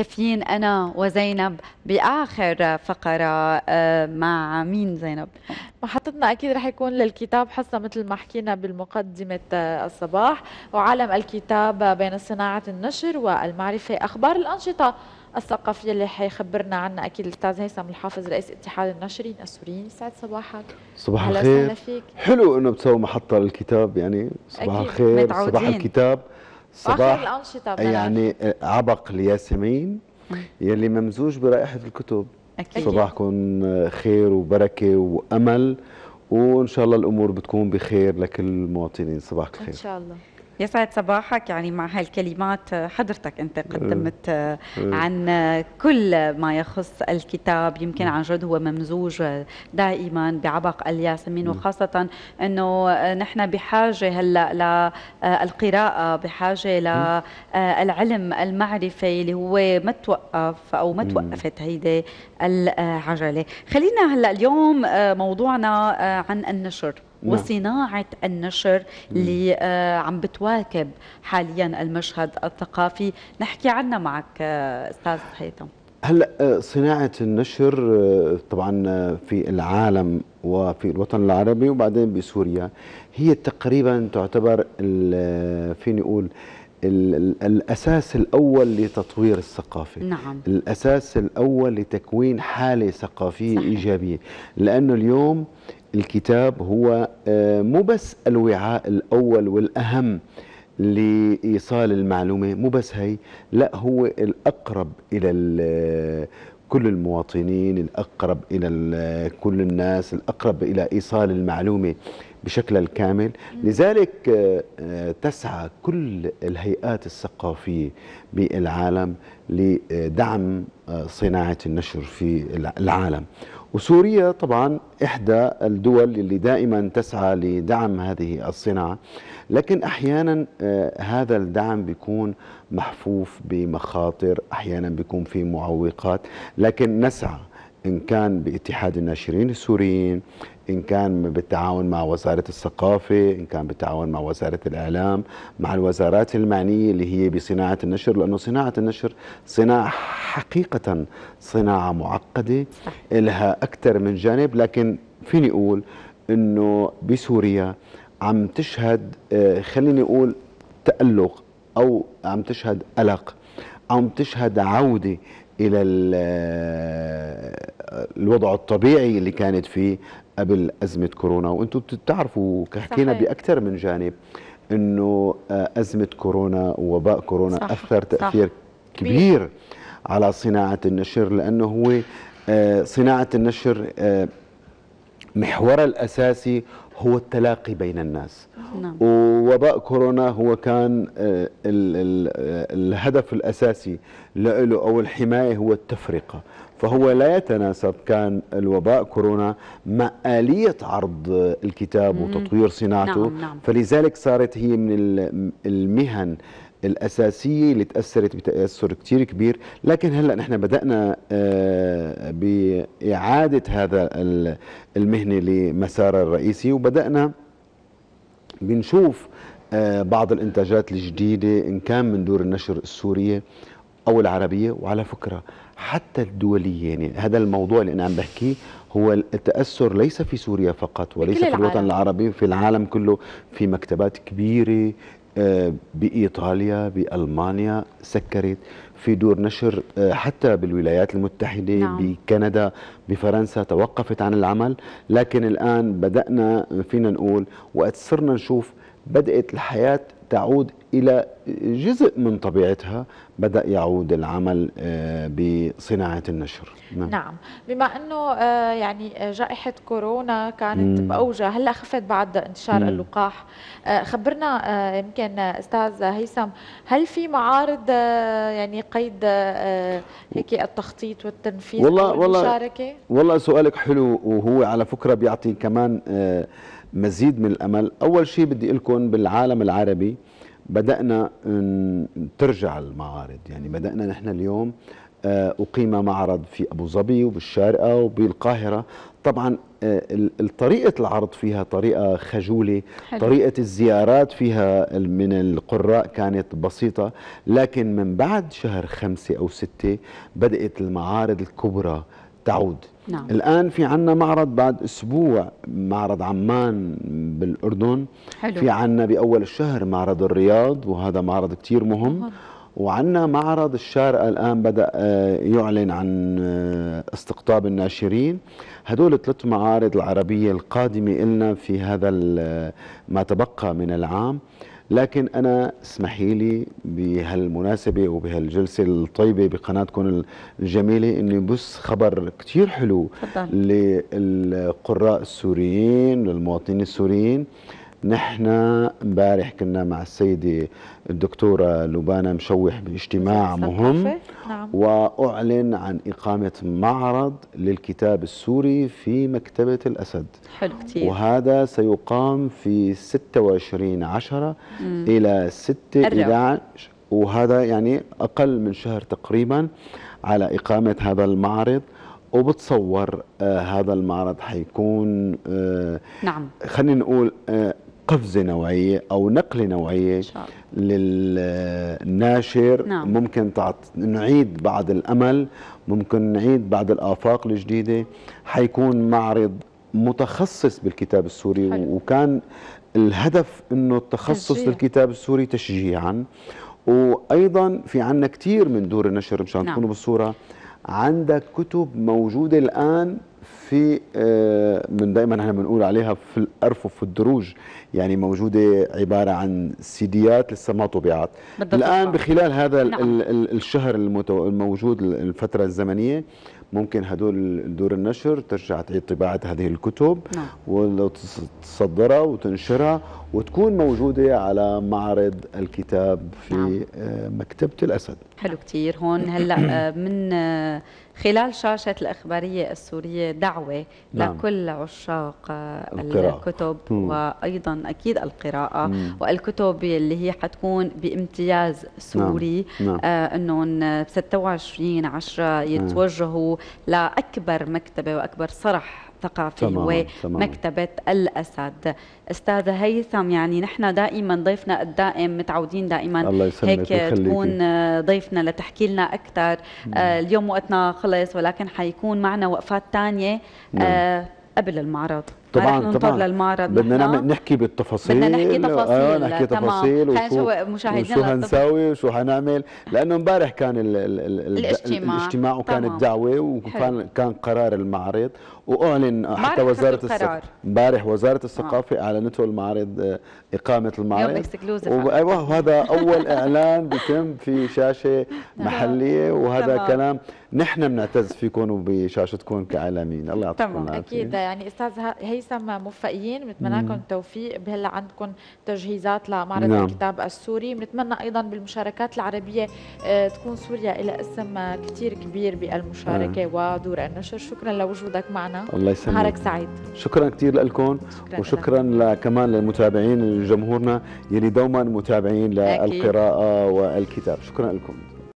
كافيين انا وزينب باخر فقره آه، مع مين زينب محطتنا اكيد رح يكون للكتاب حصه مثل ما حكينا بالمقدمه آه، الصباح وعالم الكتاب بين صناعه النشر والمعرفه اخبار الانشطه الثقافية اللي حيخبرنا عنها أكيد الأستاذ هيثم الحافظ رئيس اتحاد الناشرين السوريين يسعد صباحك صباح الخير فيك. حلو إنه بتسوي محطة للكتاب يعني صباح الخير صباح الكتاب صباح الانشطه يعني آه، عبق الياسمين يلي ممزوج برائحه الكتب أكيد. صباحكم آه، خير وبركه وامل وان شاء الله الامور بتكون بخير لكل المواطنين صباح الخير ان شاء الله يسعد صباحك يعني مع هالكلمات آه، حضرتك انت آه، قدمت آه، عن كل ما يخص الكتاب يمكن عن جد هو ممزوج دائما بعبق الياسمين وخاصه انه نحن بحاجه هلا للقراءه بحاجه للعلم المعرفه اللي هو ما توقف او ما توقفت هيدي العجله خلينا هلا اليوم موضوعنا عن النشر نعم. وصناعة النشر اللي آه، عم بتواكب حاليا المشهد الثقافي نحكي عنها معك آه، أستاذ هيثم هلا آه، صناعة النشر طبعا في العالم وفي الوطن العربي وبعدين بسوريا هي تقريبا تعتبر فيني اقول الاساس الاول لتطوير الثقافه نعم. الاساس الاول لتكوين حاله ثقافيه صحيح. ايجابيه لانه اليوم الكتاب هو آه، مو بس الوعاء الأول والأهم لإيصال المعلومة مو بس هي لا هو الأقرب إلى آه، كل المواطنين الأقرب إلى آه، كل الناس الأقرب إلى إيصال المعلومة بشكل الكامل لذلك آه، آه، تسعى كل الهيئات الثقافية بالعالم لدعم آه، صناعة النشر في العالم وسوريا طبعا إحدى الدول اللي دائما تسعى لدعم هذه الصناعة لكن أحيانا هذا الدعم بيكون محفوف بمخاطر أحيانا بيكون في معوقات لكن نسعى إن كان باتحاد الناشرين السوريين إن كان بالتعاون مع وزارة الثقافة إن كان بالتعاون مع وزارة الإعلام مع الوزارات المعنية اللي هي بصناعة النشر لأنه صناعة النشر صناعة حقيقة صناعة معقدة لها أكثر من جانب لكن فيني أقول أنه بسوريا عم تشهد آه، خليني أقول تألق أو عم تشهد ألق عم تشهد عودة إلى آه، الوضع الطبيعي اللي كانت فيه قبل أزمة كورونا وأنتم بتعرفوا حكينا بأكثر من جانب أنه آه، أزمة كورونا ووباء كورونا صح أثر تأثير صح كبير, على صناعة النشر لأنه هو آه، صناعة النشر آه، محورها الأساسي هو التلاقي بين الناس نعم. ووباء كورونا هو كان ال ال الهدف الأساسي له أو الحماية هو التفرقة فهو لا يتناسب كان الوباء كورونا مع آلية عرض الكتاب وتطوير صناعته نعم نعم. فلذلك صارت هي من المهن الأساسية اللي تأثرت بتأثر كتير كبير لكن هلأ نحن بدأنا آه، بإعادة هذا المهنة لمسارها الرئيسي وبدأنا بنشوف آه، بعض الانتاجات الجديدة إن كان من دور النشر السورية او العربيه وعلى فكره حتى الدوليه يعني هذا الموضوع اللي انا عم بحكيه هو التاثر ليس في سوريا فقط وليس في, الوطن العالم. العربي في العالم كله في مكتبات كبيره آه، بايطاليا بالمانيا سكرت في دور نشر آه، حتى بالولايات المتحده نعم. بكندا بفرنسا توقفت عن العمل لكن الان بدانا فينا نقول وقت صرنا نشوف بدات الحياه تعود إلى جزء من طبيعتها بدأ يعود العمل آه، بصناعة النشر نعم, نعم. بما أنه آه، يعني آه، جائحة كورونا كانت مم. بأوجها هلأ خفت بعد انتشار مم. اللقاح خبرنا يمكن أستاذ هيثم هل في معارض يعني قيد هيك التخطيط والتنفيذ والله والمشاركة؟ والله والله سؤالك حلو وهو على فكرة بيعطي كمان مزيد من الأمل أول شيء بدي أقول لكم بالعالم العربي بدأنا ترجع المعارض يعني بدأنا نحن اليوم آه، أقيم معرض في أبو ظبي وبالشارقة وبالقاهرة طبعا آه، طريقة العرض فيها طريقة خجولة حلو. طريقة الزيارات فيها من القراء كانت بسيطة لكن من بعد شهر خمسة أو ستة بدأت المعارض الكبرى تعود نعم. الآن في عنا معرض بعد أسبوع معرض عمان بالأردن حلو. في عنا بأول الشهر معرض الرياض وهذا معرض كتير مهم وعندنا وعنا معرض الشارقة الآن بدأ آه، يعلن عن آه، استقطاب الناشرين هدول ثلاث معارض العربية القادمة إلنا في هذا آه، ما تبقى من العام لكن أنا اسمحي لي بهالمناسبة وبهالجلسة الطيبة بقناتكم الجميلة أني بس خبر كثير حلو فضل. للقراء السوريين للمواطنين السوريين نحن امبارح كنا مع السيدة الدكتورة لبانا مشوح باجتماع مهم نعم. وأعلن عن إقامة معرض للكتاب السوري في مكتبة الأسد حلو كتير وهذا سيقام في 26 عشرة مم. إلى 6 11 وهذا يعني أقل من شهر تقريبا على إقامة هذا المعرض وبتصور آه هذا المعرض حيكون آه نعم خلينا نقول آه قفزه نوعيه او نقله نوعيه للناشر نعم. ممكن تعط... نعيد بعض الامل ممكن نعيد بعض الافاق الجديده حيكون معرض متخصص بالكتاب السوري حلو. وكان الهدف انه التخصص للكتاب السوري تشجيعا وايضا في عندنا كثير من دور النشر مشان نعم. تكونوا بالصوره عندك كتب موجوده الان في آه، من دائما احنا بنقول عليها في الارفف والدروج يعني موجوده عباره عن سيديات لسه ما طبعت الان بخلال هذا نعم. الشهر الموجود الفتره الزمنيه ممكن هدول دور النشر ترجع تعيد طباعة هذه الكتب نعم. ولو تصدرها وتنشرها وتكون موجودة على معرض الكتاب في نعم. آه، مكتبة الأسد حلو كثير هون هلأ آه، من خلال شاشة الإخبارية السورية دعوة نعم. لكل عشاق القراءة. الكتب مم. وأيضا أكيد القراءة مم. والكتب اللي هي حتكون بامتياز سوري نعم. نعم. آه أنهم 26 عشرة نعم. يتوجهوا لأكبر مكتبة وأكبر صرح الثقافي تماماً ومكتبة تماماً الأسد أستاذ هيثم يعني نحن دائما ضيفنا الدائم متعودين دائما الله هيك تكون ضيفنا لتحكي لنا أكثر آه، اليوم وقتنا خلص ولكن حيكون معنا وقفات ثانية آه، نعم. قبل المعرض طبعا طبعا للمعرض بدنا نعمل نحكي بالتفاصيل بدنا نحكي آه، تفاصيل آه نحكي تفاصيل وشو, وشو هنساوي وشو هنعمل لانه امبارح كان الـ الـ الـ الاجتماع الاجتماع وكان طبعا. الدعوه وكان حلو. كان قرار المعرض واعلن حتى وزاره الثقافه امبارح وزاره آه. الثقافه آه. اعلنته المعرض آه، اقامه المعرض ايوه وهذا اول اعلان بيتم في شاشه محليه وهذا طبعا. كلام نحن بنعتز فيكم وبشاشتكم كاعلاميين الله يعطيكم العافيه تمام اكيد يعني استاذ هي هيثم موفقين بنتمنى لكم التوفيق بهلا عندكم تجهيزات لمعرض نعم. الكتاب السوري بنتمنى ايضا بالمشاركات العربيه آه، تكون سوريا الى اسم كثير كبير بالمشاركه آه. ودور النشر شكرا لوجودك معنا الله يسلمك نهارك سعيد شكرا كثير لكم وشكرا لك. كمان للمتابعين لجمهورنا يلي يعني دوما متابعين للقراءه والكتاب شكرا لكم